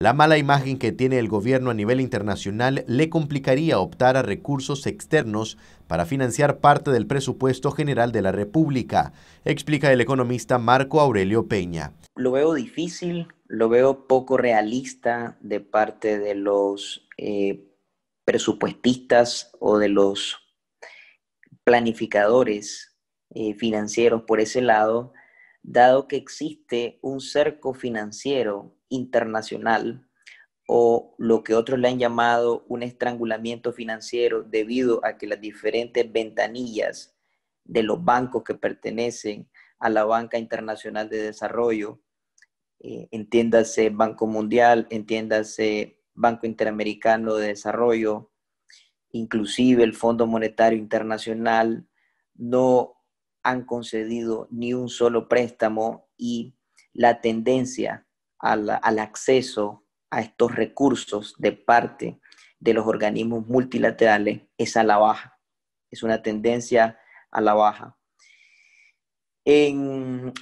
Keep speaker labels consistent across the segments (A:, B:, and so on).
A: La mala imagen que tiene el gobierno a nivel internacional le complicaría optar a recursos externos para financiar parte del presupuesto general de la República, explica el economista Marco Aurelio Peña.
B: Lo veo difícil, lo veo poco realista de parte de los eh, presupuestistas o de los planificadores eh, financieros por ese lado, dado que existe un cerco financiero internacional o lo que otros le han llamado un estrangulamiento financiero debido a que las diferentes ventanillas de los bancos que pertenecen a la banca internacional de desarrollo, eh, entiéndase Banco Mundial, entiéndase Banco Interamericano de Desarrollo, inclusive el Fondo Monetario Internacional, no han concedido ni un solo préstamo y la tendencia al, acceso a estos recursos de parte de los organismos multilaterales es a la baja. Es una tendencia a la baja. En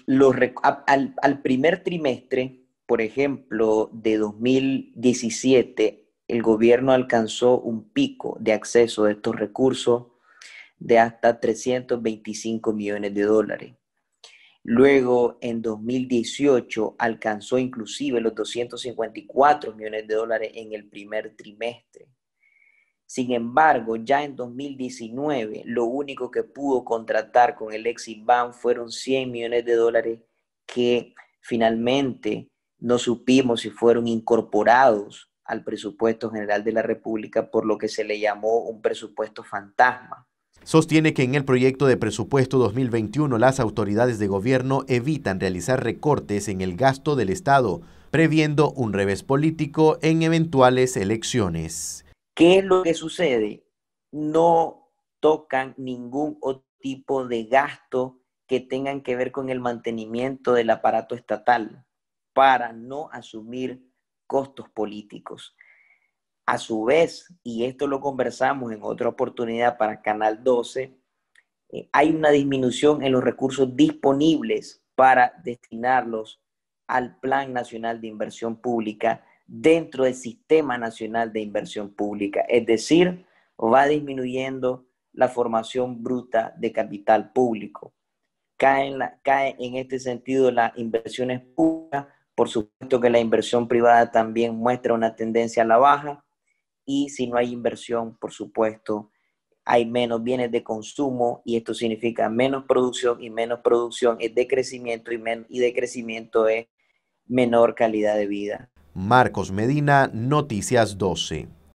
B: al, al, primer trimestre, por ejemplo, de 2017, el gobierno alcanzó un pico de acceso de estos recursos de hasta 325 millones de dólares. Luego, en 2018, alcanzó inclusive los 254 millones de dólares en el primer trimestre. Sin embargo, ya en 2019, lo único que pudo contratar con el Exit Bank fueron 100 millones de dólares que finalmente no supimos si fueron incorporados al presupuesto general de la República, por lo que se le llamó un presupuesto
A: fantasma. Sostiene que en el proyecto de presupuesto 2021 las autoridades de gobierno evitan realizar recortes en el gasto del Estado, previendo un revés político en eventuales elecciones.
B: ¿Qué es lo que sucede? No tocan ningún otro tipo de gasto que tengan que ver con el mantenimiento del aparato estatal para no asumir costos políticos. A su vez, y esto lo conversamos en otra oportunidad para Canal 12, eh, hay una disminución en los recursos disponibles para destinarlos al Plan Nacional de Inversión Pública dentro del Sistema Nacional de Inversión Pública. Es decir, va disminuyendo la formación bruta de capital público. Cae en, cae en este sentido las inversiones públicas. Por supuesto que la inversión privada también muestra una tendencia a la baja y si no hay inversión, por supuesto, hay menos bienes de consumo y esto significa menos producción y menos producción es decrecimiento y, y decrecimiento es menor calidad de vida.
A: Marcos Medina, Noticias 12.